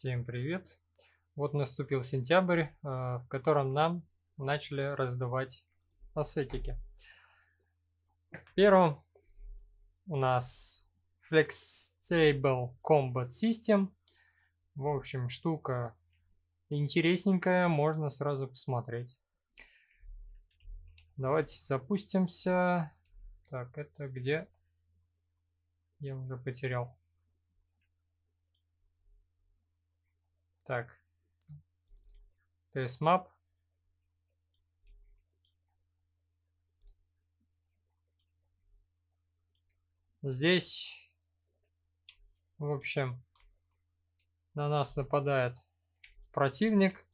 Всем привет! Вот наступил сентябрь, а, в котором нам начали раздавать ассетики. Первым у нас Flextable Combat System. В общем, штука интересненькая, можно сразу посмотреть. Давайте запустимся. Так, это где? Я уже потерял. Так. То есть map. Здесь, в общем, на нас нападает противник.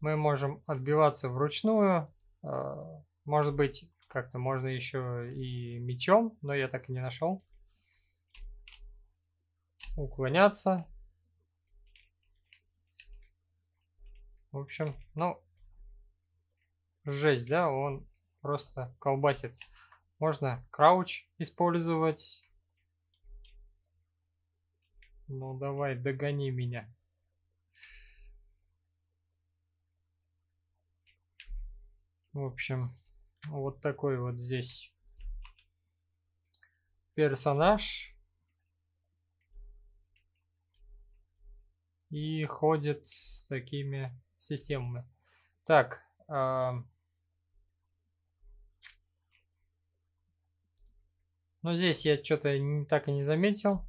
Мы можем отбиваться вручную. Э, может быть, как-то можно еще и мечом, но я так и не нашел. Уклоняться. В общем, ну, жесть, да, он просто колбасит. Можно крауч использовать. Ну, давай, догони меня. В общем, вот такой вот здесь персонаж. И ходит с такими системами. Так. Э, но ну, здесь я что-то так и не заметил.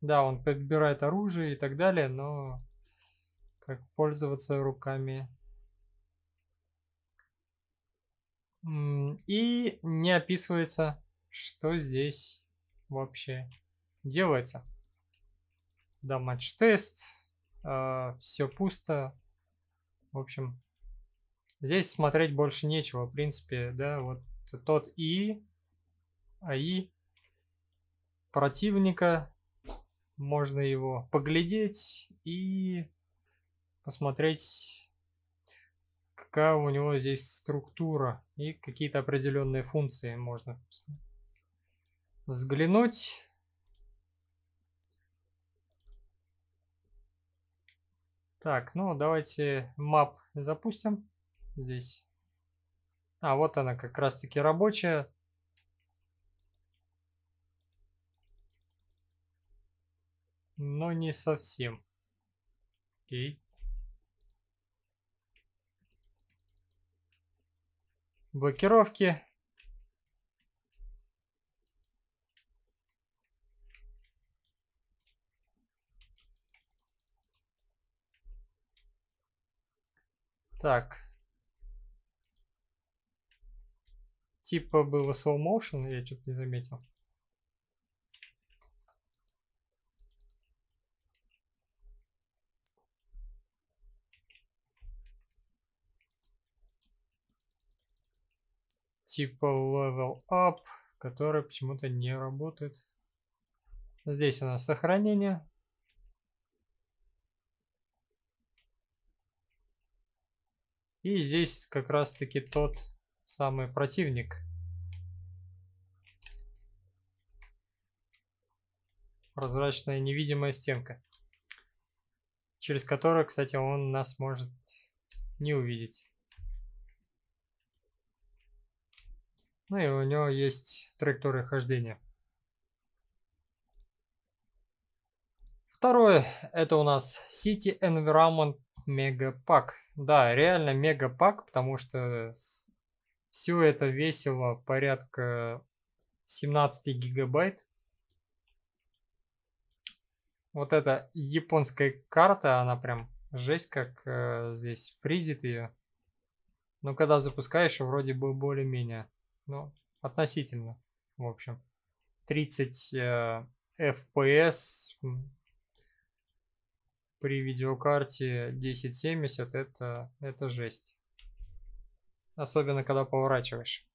Да, он подбирает оружие и так далее, но как пользоваться руками. И не описывается, что здесь вообще делается. Да, матч-тест. Э, а, все пусто. В общем, здесь смотреть больше нечего, в принципе, да, вот тот и, аи противника, можно его поглядеть и посмотреть, какая у него здесь структура и какие-то определенные функции можно взглянуть. Так, ну давайте map запустим здесь. А, вот она как раз таки рабочая. Но не совсем. Окей. Блокировки. Так. Типа было slow motion, я что-то не заметил. типа level up, который почему-то не работает. Здесь у нас сохранение. И здесь как раз таки тот самый противник. Прозрачная невидимая стенка. Через которую, кстати, он нас может не увидеть. Ну и у него есть траектория хождения. Второе, это у нас City Environment Мегапак. Да, реально мегапак, потому что все это весело порядка 17 гигабайт. Вот эта японская карта, она прям жесть, как э, здесь фризит ее. Но когда запускаешь, вроде бы более-менее. Ну, относительно, в общем. 30 э, FPS при видеокарте 1070 это, это жесть. Особенно, когда поворачиваешь.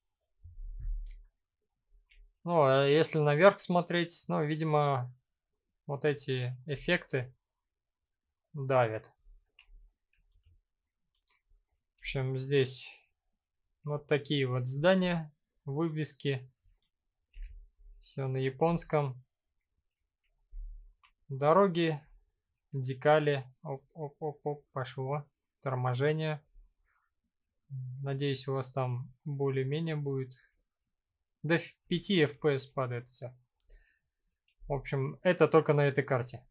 Ну, а если наверх смотреть, ну, видимо, вот эти эффекты давят. В общем, здесь вот такие вот здания, вывески. Все на японском. Дороги декали. Оп-оп-оп-оп, пошло. Торможение. Надеюсь, у вас там более-менее будет. До 5 FPS падает все. В общем, это только на этой карте.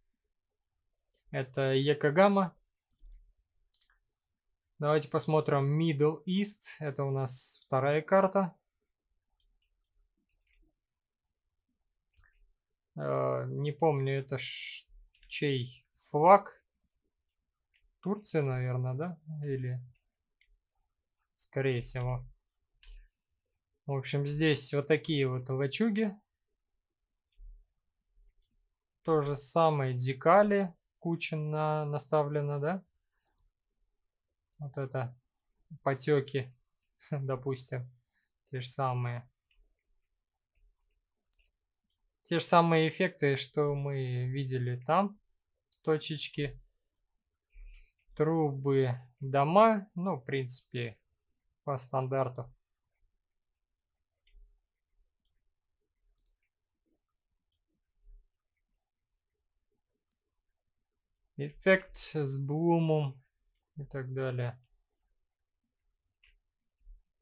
Это Екагама. Давайте посмотрим Middle East. Это у нас вторая карта. Э, не помню, это ш... чей флаг Турции, наверное, да? Или скорее всего. В общем, здесь вот такие вот лачуги. То же самое декали куча на, наставлена, да? Вот это потеки, допустим, те же самые. Те же самые эффекты, что мы видели там точечки, трубы, дома, ну, в принципе, по стандарту. эффект с блумом и так далее.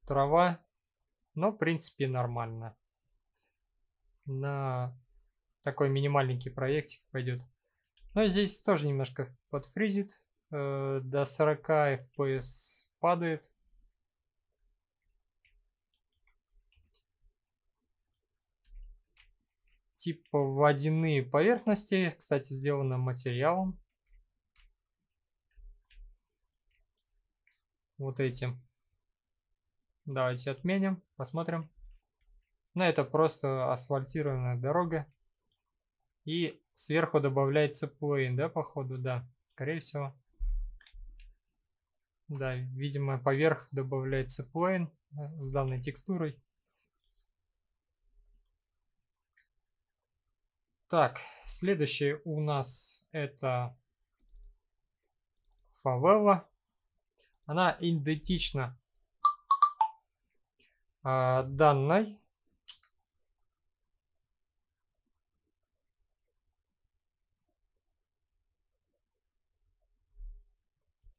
Трава, но ну, в принципе нормально. На такой минимальненький проектик пойдет. Но ну, здесь тоже немножко подфризит. Э, до 40 FPS падает. Типа водяные поверхности. Кстати, сделано материалом. Вот этим. Давайте отменим, посмотрим. Но ну, это просто асфальтированная дорога. И Сверху добавляется плейн, да, походу, да. Скорее всего. Да, видимо, поверх добавляется плейн э, с данной текстурой. Так, следующее у нас это фавела. Она идентична а, данной.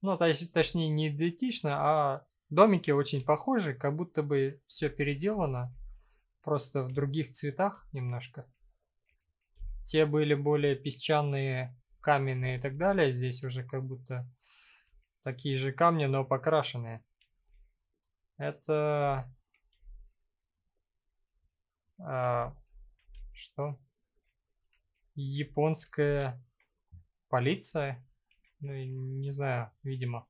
Ну, точ, точнее, не идентично, а домики очень похожи, как будто бы все переделано, просто в других цветах немножко. Те были более песчаные, каменные и так далее. Здесь уже как будто такие же камни, но покрашенные. Это... А, что? Японская полиция ну, не знаю, видимо.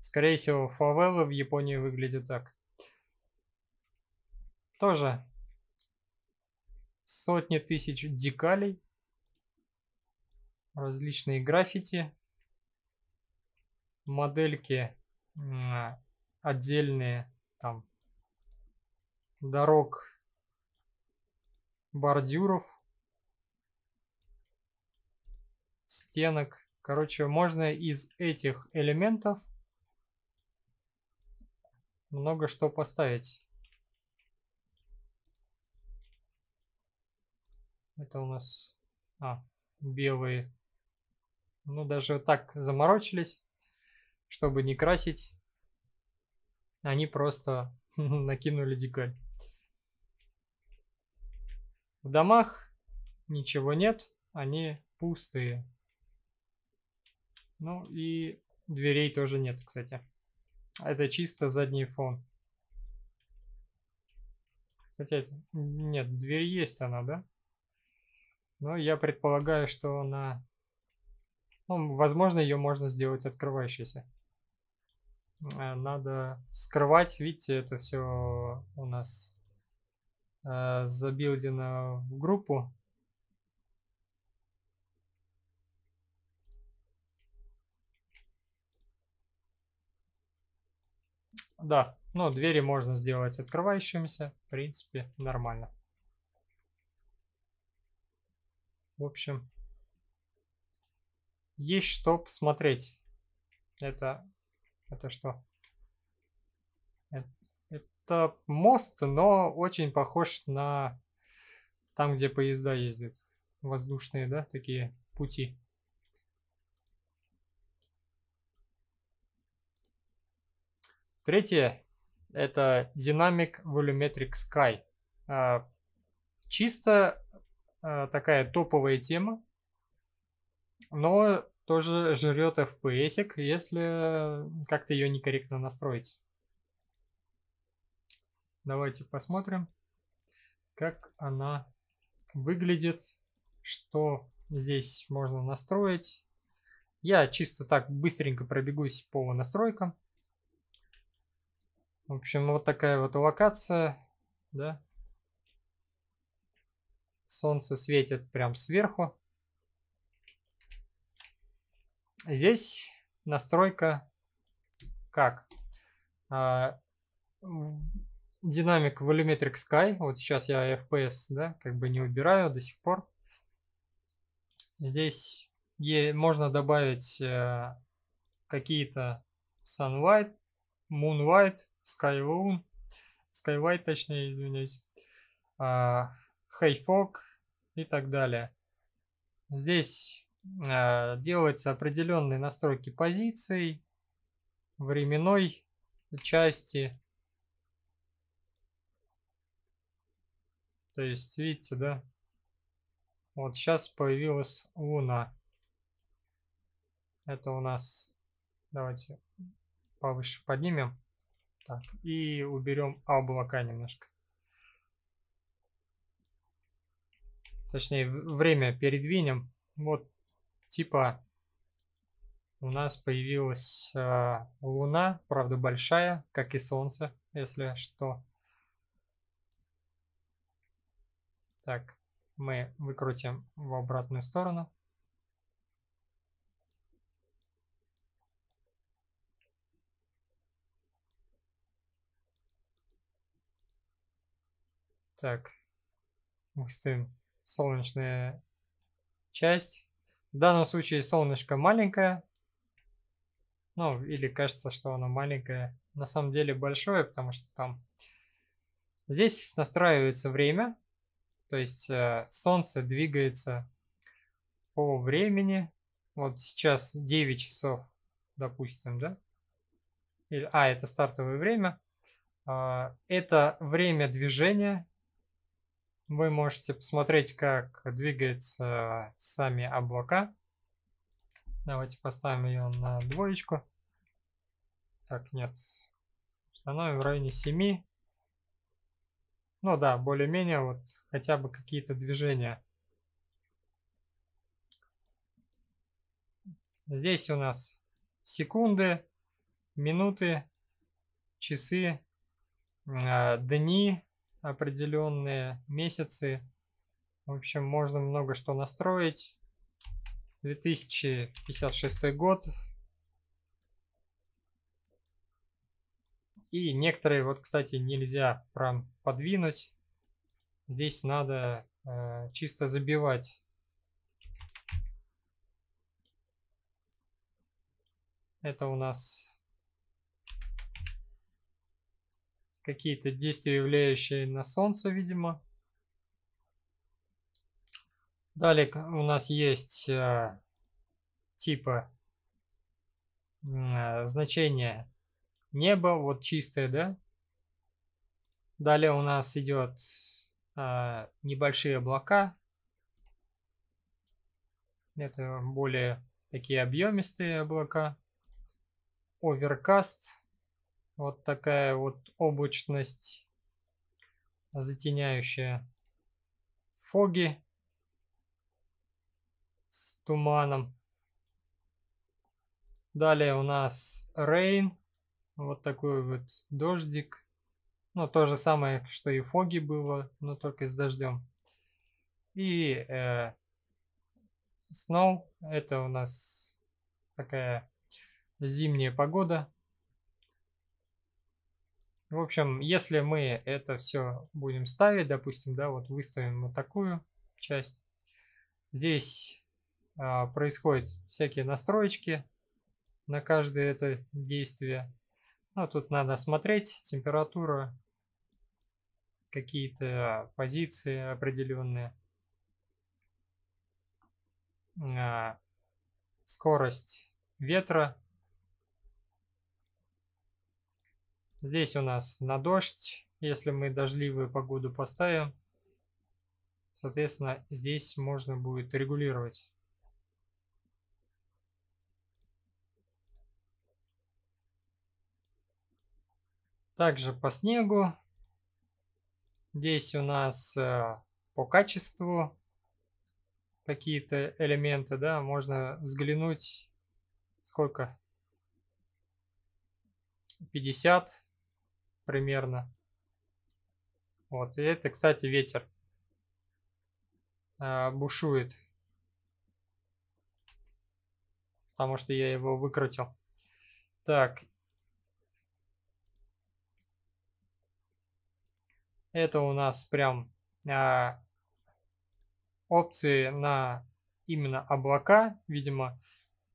Скорее всего, фавелы в Японии выглядят так. Тоже сотни тысяч декалей, различные граффити, модельки отдельные, там, дорог, бордюров, стенок, Короче, можно из этих элементов много что поставить. Это у нас а, белые. Ну, даже так заморочились, чтобы не красить. Они просто накинули декаль. В домах ничего нет, они пустые. Ну и дверей тоже нет, кстати. Это чисто задний фон. Хотя, нет, дверь есть она, да? Но я предполагаю, что она... Ну, возможно, ее можно сделать открывающейся. Э, надо вскрывать, видите, это все у нас э, забилдено в группу. Да, но двери можно сделать открывающимися. В принципе, нормально. В общем, есть что посмотреть. Это, это что? Э, это, мост, но очень похож на там, где поезда ездят. Воздушные, да, такие пути. Третье – это Dynamic Volumetric Sky. А, чисто а, такая топовая тема, но тоже жрет FPS, если как-то ее некорректно настроить. Давайте посмотрим, как она выглядит, что здесь можно настроить. Я чисто так быстренько пробегусь по настройкам. В общем, вот такая вот локация, да. Солнце светит прям сверху. Здесь настройка как? А, динамик Volumetric Sky. Вот сейчас я FPS, да, как бы не убираю до сих пор. Здесь можно добавить э, какие-то Sunlight, Moonlight, Skyroom, Skylight, точнее, извиняюсь, э, а, HeyFog и так далее. Здесь а, делаются определенные настройки позиций, временной части. То есть, видите, да? Вот сейчас появилась луна. Это у нас... Давайте повыше поднимем. Так, и уберем облака немножко. Точнее, время передвинем. Вот, типа, у нас появилась э, луна, правда большая, как и солнце, если что. Так, мы выкрутим в обратную сторону. Так, выставим солнечная часть. В данном случае солнышко маленькое. Ну, или кажется, что оно маленькое. На самом деле большое, потому что там... Здесь настраивается время. То есть э, солнце двигается по времени. Вот сейчас 9 часов, допустим, да? Или, а, это стартовое время. А, это время движения вы можете посмотреть, как двигаются сами облака. Давайте поставим ее на двоечку. Так, нет. Установим в районе 7. Ну да, более-менее вот хотя бы какие-то движения. Здесь у нас секунды, минуты, часы, а, дни, определенные месяцы. В общем, можно много что настроить. 2056 год. И некоторые, вот, кстати, нельзя прям подвинуть. Здесь надо э, чисто забивать. Это у нас какие-то действия, влияющие на солнце, видимо. Далее у нас есть э, типа э, значение небо, вот чистое, да. Далее у нас идет э, небольшие облака. Это более такие объемистые облака. Оверкаст вот такая вот облачность, затеняющая фоги с туманом. Далее у нас Rain. Вот такой вот дождик. Ну, то же самое, что и фоги было, но только с дождем. И э, Snow. Это у нас такая зимняя погода. В общем, если мы это все будем ставить, допустим, да, вот выставим вот такую часть. Здесь а, происходят всякие настроечки на каждое это действие. Ну, тут надо смотреть температура, какие-то позиции определенные, а, скорость ветра Здесь у нас на дождь, если мы дождливую погоду поставим. Соответственно, здесь можно будет регулировать. Также по снегу. Здесь у нас э, по качеству какие-то элементы, да, можно взглянуть, сколько 50 примерно. Вот, и это, кстати, ветер э, бушует. Потому что я его выкрутил. Так. Это у нас прям э, опции на именно облака, видимо,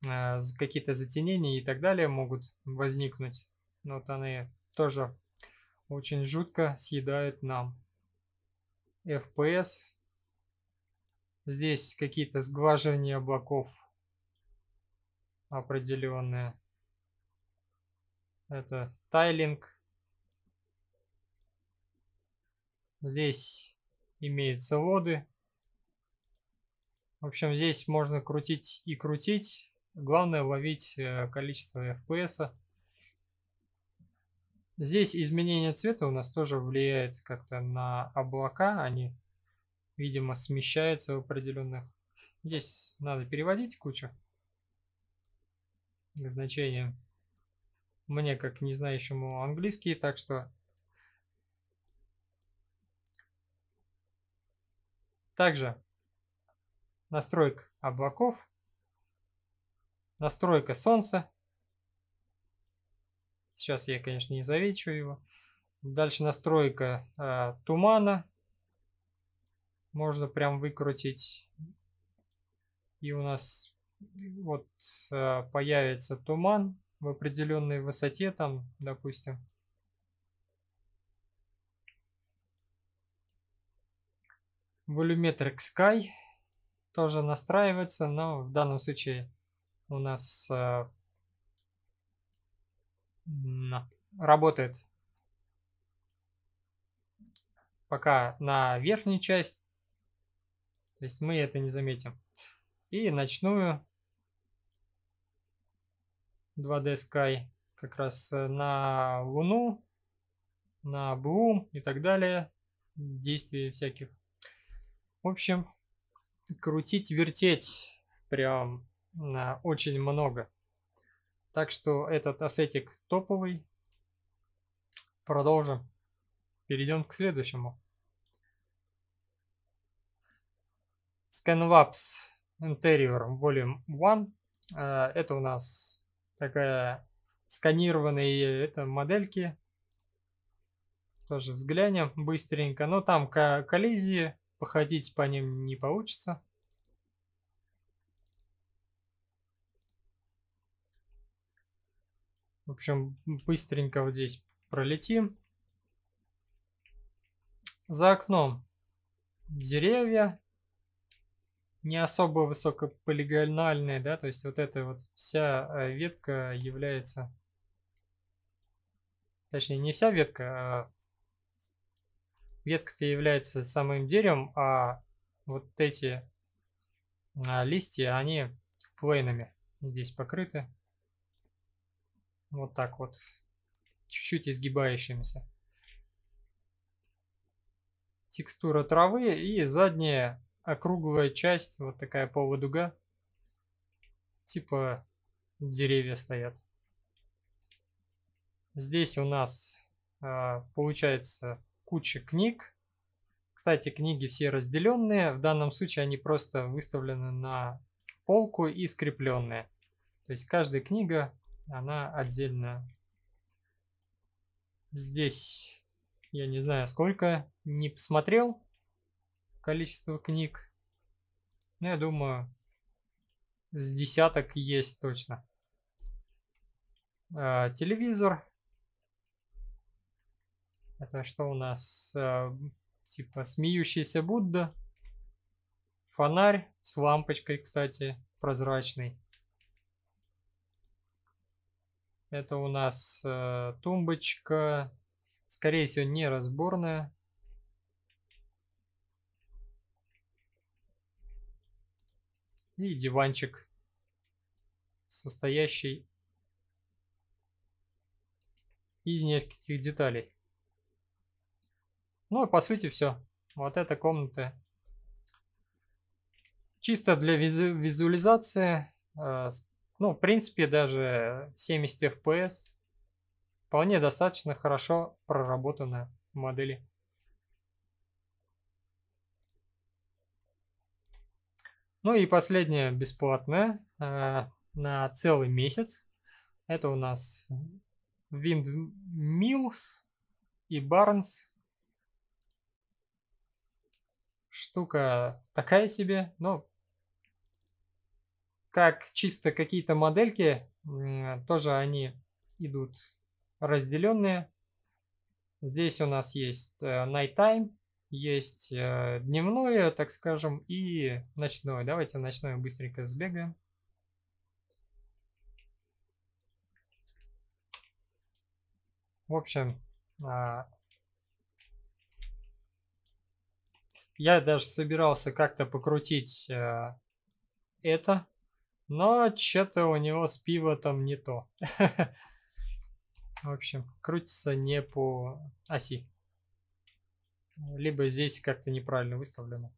э, какие-то затенения и так далее могут возникнуть. Вот они тоже очень жутко съедает нам. FPS. Здесь какие-то сглаживания облаков определенные. Это тайлинг. Здесь имеются воды В общем, здесь можно крутить и крутить. Главное ловить э, количество FPS. -а. Здесь изменение цвета у нас тоже влияет как-то на облака. Они, видимо, смещаются в определенных... Здесь надо переводить кучу к Мне, как не знающему английский, так что... Также настройка облаков, настройка солнца, Сейчас я, конечно, не завечу его. Дальше настройка э, тумана. Можно прям выкрутить. И у нас вот э, появится туман в определенной высоте, там, допустим. Volumetric Sky тоже настраивается, но в данном случае у нас э, а, работает пока на верхней части. То есть мы это не заметим. И ночную 2D Sky как раз э, на Луну, на Блум и так далее. Действий всяких. В общем, крутить, вертеть прям э, очень много. Так что этот ассетик топовый. Продолжим. Перейдем к следующему. Scanwaps Interior Volume 1. Э, это у нас такая сканированные это модельки. Тоже взглянем быстренько. Но там коллизии, походить по ним не получится. В общем, быстренько вот здесь пролетим. За окном деревья, не особо высокополигональные, да, то есть вот эта вот вся а, ветка является, точнее не вся ветка, а ветка-то является самым деревом, а вот эти а, листья, они плейнами здесь покрыты. Вот так вот. Чуть-чуть изгибающимися. Текстура травы и задняя округлая часть, вот такая полудуга. Типа деревья стоят. Здесь у нас э, получается куча книг. Кстати, книги все разделенные. В данном случае они просто выставлены на полку и скрепленные. То есть каждая книга она отдельно Здесь я не знаю сколько, не посмотрел количество книг. Но ну, я думаю, с десяток есть точно. Э, телевизор. Это что у нас? Э, типа смеющийся Будда. Фонарь с лампочкой, кстати, прозрачный. Это у нас э, тумбочка, скорее всего, не разборная И диванчик, состоящий из нескольких деталей. Ну и а по сути все. Вот эта комната чисто для визу визуализации э, ну, в принципе, даже 70 FPS вполне достаточно хорошо проработанная модель. Ну и последняя бесплатная э, на целый месяц. Это у нас Windmills и Barnes. Штука такая себе, но как чисто какие-то модельки, тоже они идут разделенные. Здесь у нас есть э, nighttime, есть э, дневное, так скажем, и ночное. Давайте ночное быстренько сбегаем. В общем, а, я даже собирался как-то покрутить э, это но что-то у него с пива там не то. В общем, крутится не по оси. Либо здесь как-то неправильно выставлено.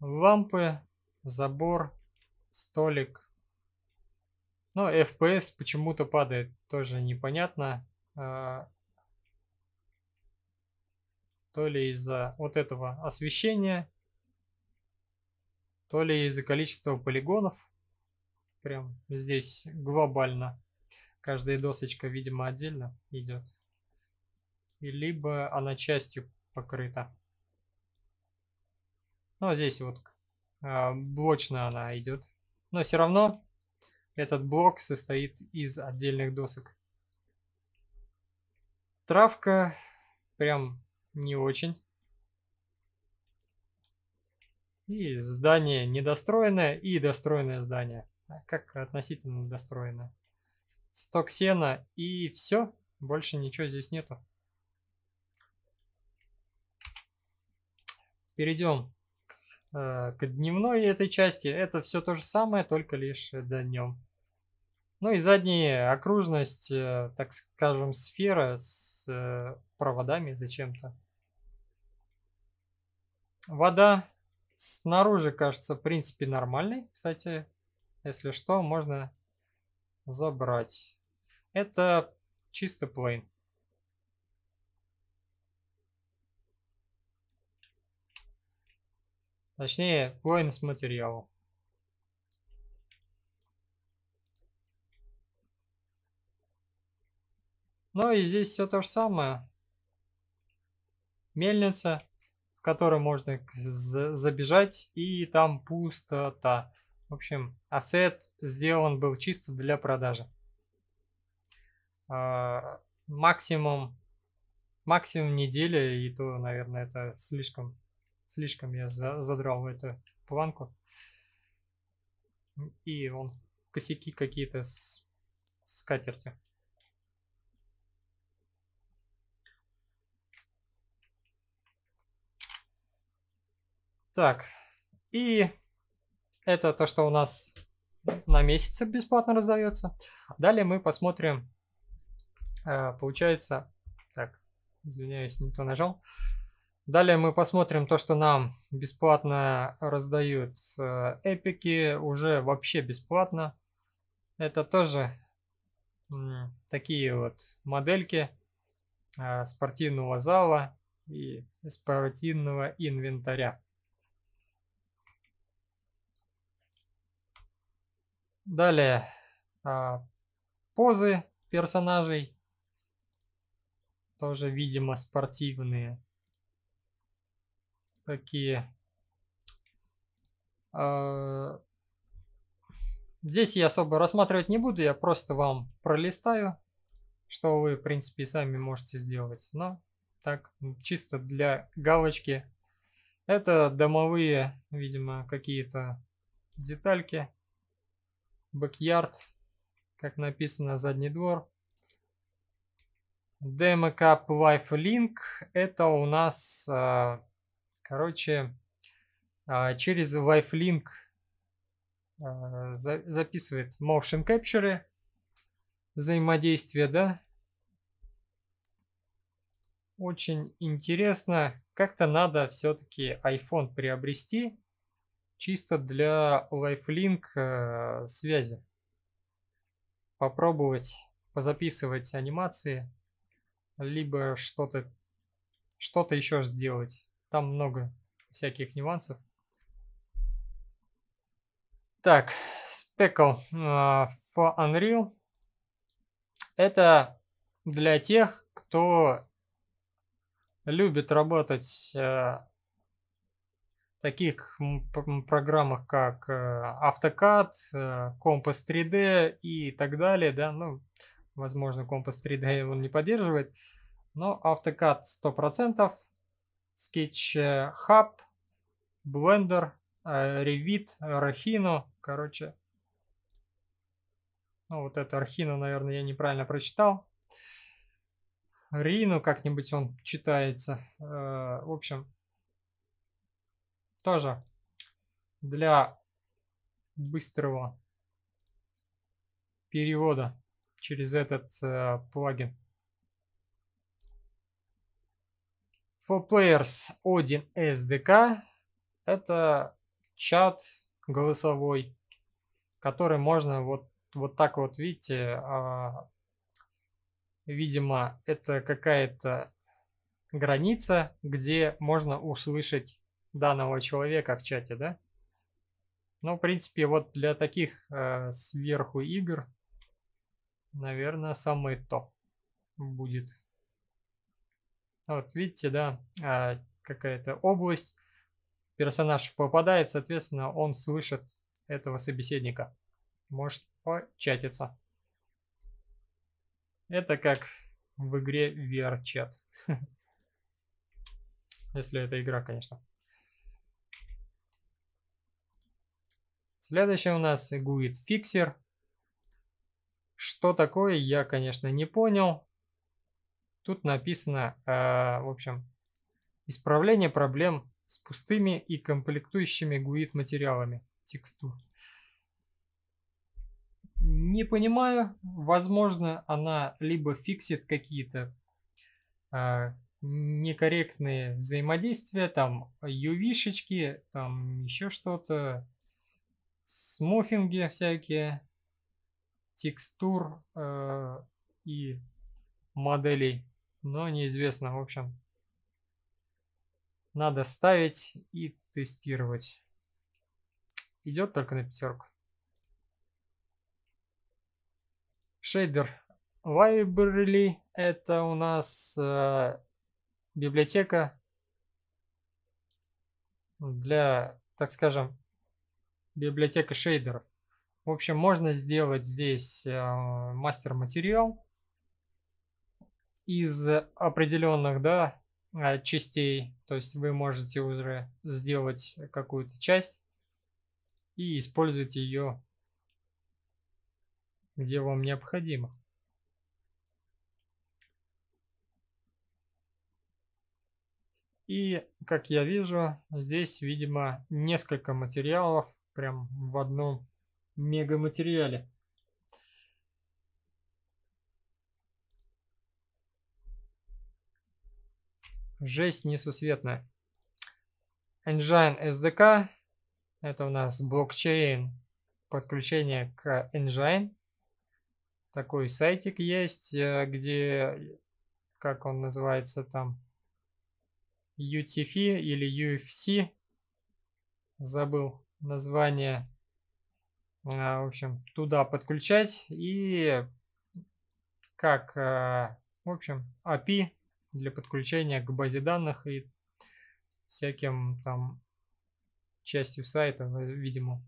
Лампы, забор, столик. Но ну, FPS почему-то падает, тоже непонятно. А, то ли из-за вот этого освещения, то ли из-за количества полигонов. Прям здесь глобально. Каждая досочка, видимо, отдельно идет. И либо она частью покрыта. Ну, а здесь вот э, блочно она идет. Но все равно этот блок состоит из отдельных досок. Травка прям не очень. И здание недостроенное и достроенное здание. А как относительно достроенное. Сток сена и все. Больше ничего здесь нету. Перейдем к, э, к дневной этой части. Это все то же самое, только лишь днем. Ну и задняя окружность, э, так скажем, сфера с э, проводами зачем-то. Вода Снаружи кажется, в принципе, нормальный. Кстати, если что, можно забрать. Это чисто плейн. Точнее, плейн с материалом. Ну и здесь все то же самое. Мельница в который можно забежать, и там пустота. В общем, ассет сделан был чисто для продажи. А, максимум, максимум недели и то, наверное, это слишком, слишком я задрал эту планку. И он косяки какие-то с скатертью. Так, и это то, что у нас на месяц бесплатно раздается. Далее мы посмотрим, э, получается, так, извиняюсь, никто нажал. Далее мы посмотрим то, что нам бесплатно раздают э, эпики, уже вообще бесплатно. Это тоже такие вот модельки э, спортивного зала и спортивного инвентаря. Далее а, позы персонажей. Тоже, видимо, спортивные. Такие. А, здесь я особо рассматривать не буду, я просто вам пролистаю, что вы, в принципе, сами можете сделать. Но так, чисто для галочки. Это домовые, видимо, какие-то детальки. Backyard, как написано, задний двор. DMCAP Life Link это у нас, а, короче, а, через LiveLink а, записывает motion capture, взаимодействие, да. Очень интересно. Как-то надо все-таки iPhone приобрести чисто для лайфлинк э, связи. Попробовать позаписывать анимации, либо что-то что-то еще сделать. Там много всяких нюансов. Так, Speckle uh, а, for Unreal. Это для тех, кто любит работать э, таких программах, как AutoCAD, Compass 3D и так далее, да, ну, возможно, Compass 3D он не поддерживает, но AutoCAD 100%, SketchUp, Blender, Revit, Rahino, короче, ну, вот это Архину, наверное, я неправильно прочитал. Рину как-нибудь он читается. Э, в общем, тоже для быстрого перевода через этот э, плагин. For Players Odin SDK – это чат голосовой, который можно вот, вот так вот, видите, э, видимо, это какая-то граница, где можно услышать данного человека в чате, да? Ну, в принципе, вот для таких э, сверху игр, наверное, самый топ будет. Вот видите, да, э, какая-то область, персонаж попадает, соответственно, он слышит этого собеседника. Может початиться. Это как в игре VR-чат. Если это игра, конечно. Следующий у нас GUID Fixer. Что такое, я, конечно, не понял. Тут написано, э, в общем, исправление проблем с пустыми и комплектующими GUID материалами текстур. Не понимаю, возможно, она либо фиксит какие-то э, некорректные взаимодействия, там UV-шечки, там еще что-то, смофинги всякие, текстур э, и моделей, но неизвестно, в общем. Надо ставить и тестировать. Идет только на пятерку. Шейдер Library – это у нас э, библиотека для, так скажем, библиотека шейдеров. В общем, можно сделать здесь а, мастер-материал из определенных да, а, частей. То есть вы можете уже сделать какую-то часть и использовать ее где вам необходимо. И, как я вижу, здесь, видимо, несколько материалов прям в одном мега материале. Жесть несусветная. Engine SDK. Это у нас блокчейн. Подключение к Engine. Такой сайтик есть, э, где, как он называется там, UTF или UFC. Забыл название, э, в общем, туда подключать и как, э, в общем, API для подключения к базе данных и всяким там частью сайта, видимо.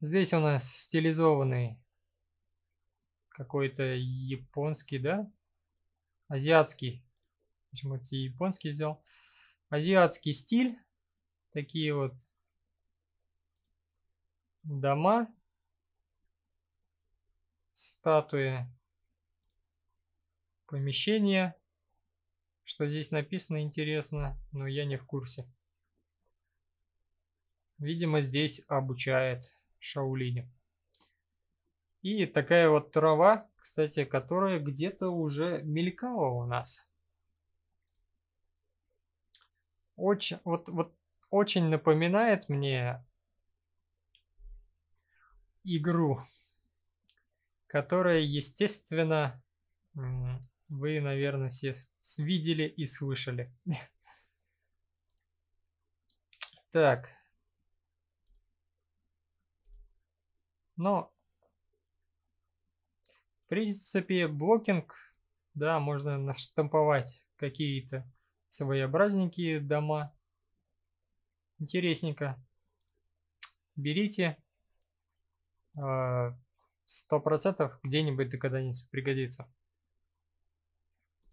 Здесь у нас стилизованный какой-то японский, да? Азиатский. Почему-то японский взял. Азиатский стиль такие вот дома, статуи, помещения. Что здесь написано, интересно, но я не в курсе. Видимо, здесь обучает Шаулине. И такая вот трава, кстати, которая где-то уже мелькала у нас. Очень, вот, вот очень напоминает мне игру, которая, естественно, вы, наверное, все видели и слышали. Так. Но, в принципе, блокинг, да, можно наштамповать какие-то своеобразненькие дома. Интересненько. Берите. А, сто процентов где-нибудь когда-нибудь пригодится.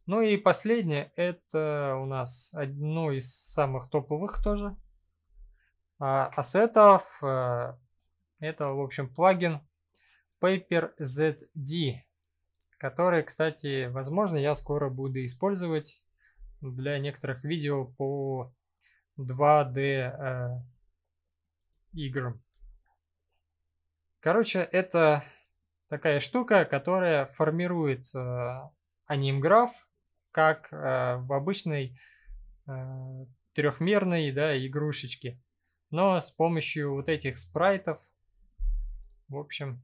Ну и последнее, это у нас одно из самых топовых тоже а, ассетов. А, это, в общем, плагин PaperZD, который, кстати, возможно, я скоро буду использовать для некоторых видео по 2D э, игр. Короче, это такая штука, которая формирует э, анимграф, как э, в обычной э, трехмерной да, игрушечке. Но с помощью вот этих спрайтов, в общем,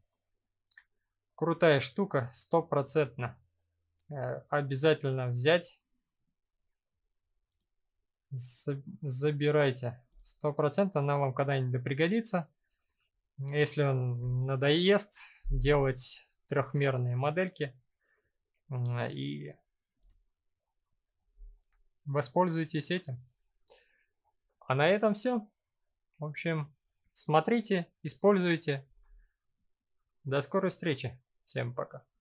крутая штука, стопроцентно. Э, обязательно взять забирайте. Сто процентов она вам когда-нибудь пригодится. Если он надоест делать трехмерные модельки и воспользуйтесь этим. А на этом все. В общем, смотрите, используйте. До скорой встречи. Всем пока.